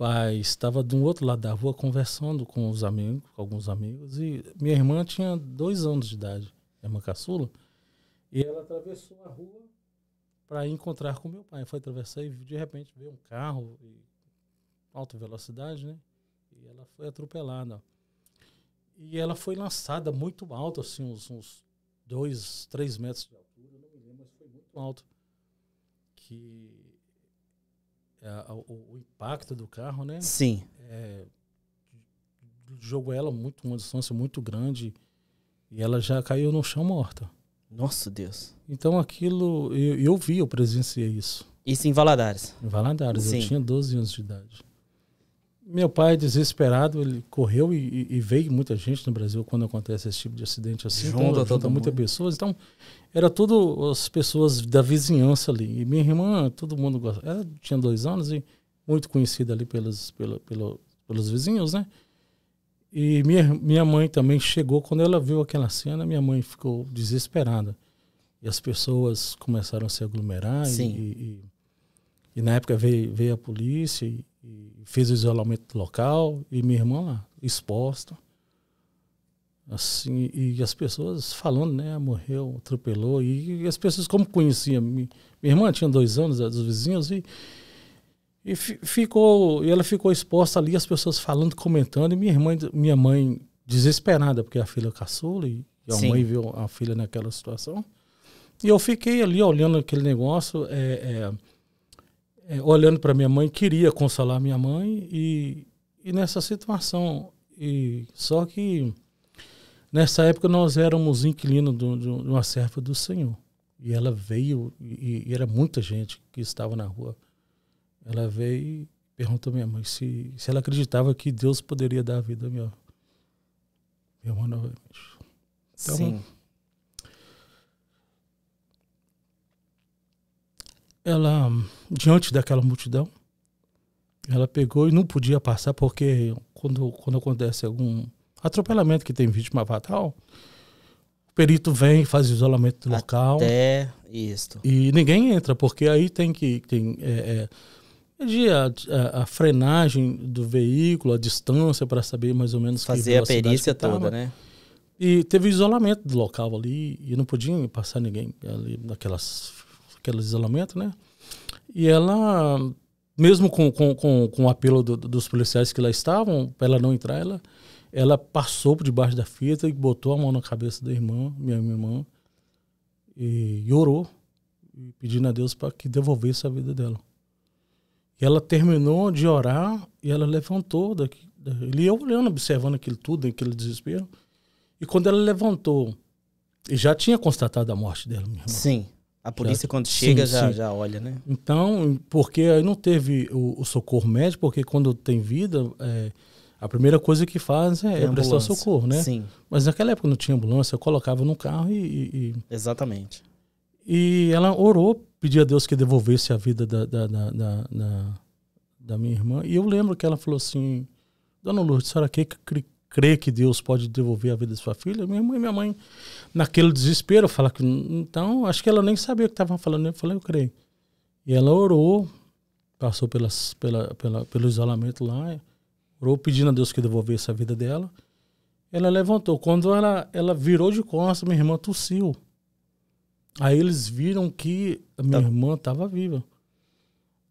pai estava do outro lado da rua conversando com os amigos, com alguns amigos, e minha irmã tinha dois anos de idade, minha irmã caçula, e ela atravessou a rua para encontrar com meu pai. Foi atravessar e de repente veio um carro, alta velocidade, né? E ela foi atropelada. E ela foi lançada muito alto, assim, uns, uns dois, três metros de altura, não me lembro, mas foi muito alto. Que a, o, o, impacto do carro, né? Sim. É, jogou é ela muito, uma distância muito grande e ela já caiu no chão morta. Nossa Deus. Então aquilo, eu, eu vi, eu presenciei isso. Isso em Valadares? Em Valadares, Sim. eu tinha 12 anos de idade meu pai, é desesperado, ele correu e, e, veio muita gente no Brasil quando acontece esse tipo de acidente assim. Junta, então, junta muitas pessoas. Então, era tudo as pessoas da vizinhança ali. E minha irmã, todo mundo gostava. Ela tinha dois anos e muito conhecida ali pelos, pela, pelo, pelos vizinhos, né? E minha, minha mãe também chegou. Quando ela viu aquela cena, minha mãe ficou desesperada. E as pessoas começaram a se aglomerar. Sim. E, e, e na época veio, veio a polícia e fez o isolamento local e minha irmã lá, exposta. Assim, e as pessoas falando, né? Morreu, atropelou. E, e as pessoas, como conheciam, minha, minha irmã tinha dois anos, dos vizinhos, e, e ficou, ela ficou exposta ali, as pessoas falando, comentando, e minha irmã, minha mãe desesperada, porque a filha é caçula, e a Sim. mãe viu a filha naquela situação. E eu fiquei ali olhando aquele negócio, é, é é, olhando para minha mãe, queria consolar minha mãe e, e nessa situação. E, só que nessa época nós éramos inquilinos de uma serva do Senhor. E ela veio, e, e, era muita gente que estava na rua. Ela veio e perguntou à minha mãe se, se ela acreditava que Deus poderia dar a vida à minha, minha irmã novamente. Então, Sim. ela, diante daquela multidão, ela pegou e não podia passar, porque quando, quando acontece algum atropelamento que tem vítima fatal, o perito vem, faz isolamento do local. Até isto. E ninguém entra, porque aí tem que. Tem, é, é, é a, a, a, frenagem do veículo, a distância, para saber mais ou menos. Fazer a perícia toda, né? E teve isolamento do local ali, e não podia passar ninguém ali naquelas aquele isolamento, né? E ela, mesmo com, com, com, com o apelo do, dos policiais que lá estavam, para ela não entrar, ela, ela passou por debaixo da fita e botou a mão na cabeça da irmã, minha, minha irmã, e, e orou, pedindo a Deus para que devolvesse a vida dela. E ela terminou de orar e ela levantou daqui. E eu olhando, observando aquilo tudo, aquele desespero. E quando ela levantou, e já tinha constatado a morte dela, minha irmã. Sim. A polícia, já, quando chega, sim, já, sim. já olha, né? Então, porque aí não teve o, o socorro médico, porque quando tem vida, é, a primeira coisa que faz é, é prestar socorro, né? Sim. Mas naquela época não tinha ambulância, eu colocava no carro e. e Exatamente. E ela orou, pedia a Deus que devolvesse a vida da, da, da, da, da minha irmã. E eu lembro que ela falou assim: Dona Lourdes, será que crê que Deus pode devolver a vida de sua filha? Minha mãe, minha mãe, naquele desespero, fala que. Então, acho que ela nem sabia o que estava falando. Eu falei, eu creio. E ela orou, passou pelas, pela, pela, pelo isolamento lá, orou pedindo a Deus que devolvesse a vida dela. Ela levantou. Quando ela, ela virou de costas, minha irmã tossiu. Aí eles viram que a minha tá. irmã estava viva.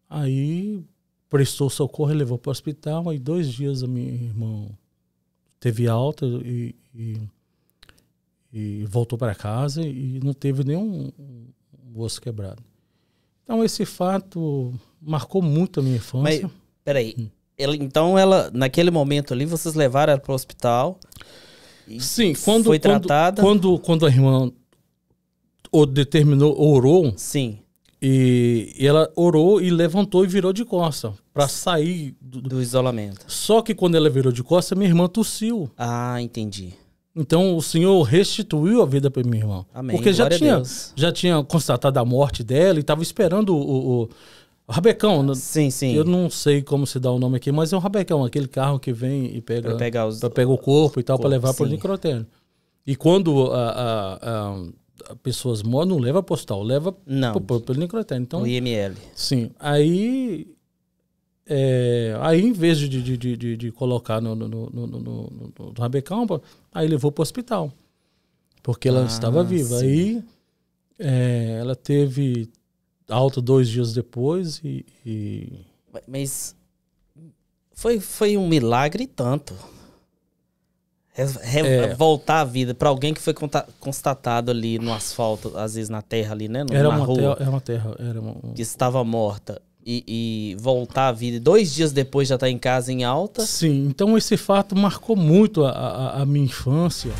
Aí prestou socorro, levou para o hospital. Aí dois dias a minha irmã teve alta e, e, e voltou para casa e não teve nenhum osso quebrado. Então esse fato marcou muito a minha infância. Mas, peraí, hum. ela, então ela, naquele momento ali, vocês levaram ela para o hospital? Sim, quando, foi quando, tratada? Quando, quando a irmã ou determinou, orou. Sim. E, e, ela orou e levantou e virou de costa para sair do, do, isolamento. Só que quando ela virou de costa, minha irmã tossiu. Ah, entendi. Então o Senhor restituiu a vida para minha irmã. Amém. Porque já tinha, já tinha constatado a morte dela e estava esperando o, o, o Rabecão. Né? Sim, sim. Eu não sei como se dá o nome aqui, mas é um Rabecão, aquele carro que vem e pega, pra pegar os, pra o corpo e tal, para levar para o necrotério. E quando a, a, a pessoas moram, não leva postal, leva não. Pro, pelo microtério. Então, o IML. Sim. Aí, é, aí em vez de, de, de, de, de colocar no, no, no, no, no, no Rabecão, aí levou para o hospital. Porque ela ah, estava viva. Sim. Aí é, ela teve alta dois dias depois e, e. Mas foi, foi um milagre tanto. É, é. voltar à vida para alguém que foi constatado ali no asfalto, às vezes na terra ali, né? No, era, uma rua, terra, era uma terra, era uma... que estava morta. E, e, voltar à vida. Dois dias depois já está em casa em alta. Sim, então esse fato marcou muito a, a, a minha infância.